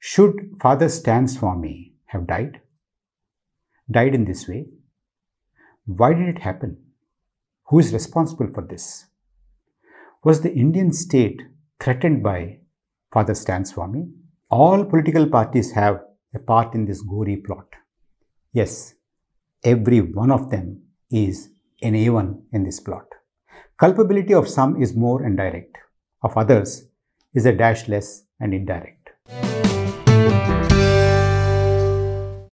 Should Father Stan me have died? Died in this way? Why did it happen? Who is responsible for this? Was the Indian state threatened by Father Stan me All political parties have a part in this gory plot. Yes, every one of them is an A1 in this plot. Culpability of some is more and direct, of others is a dash less and indirect.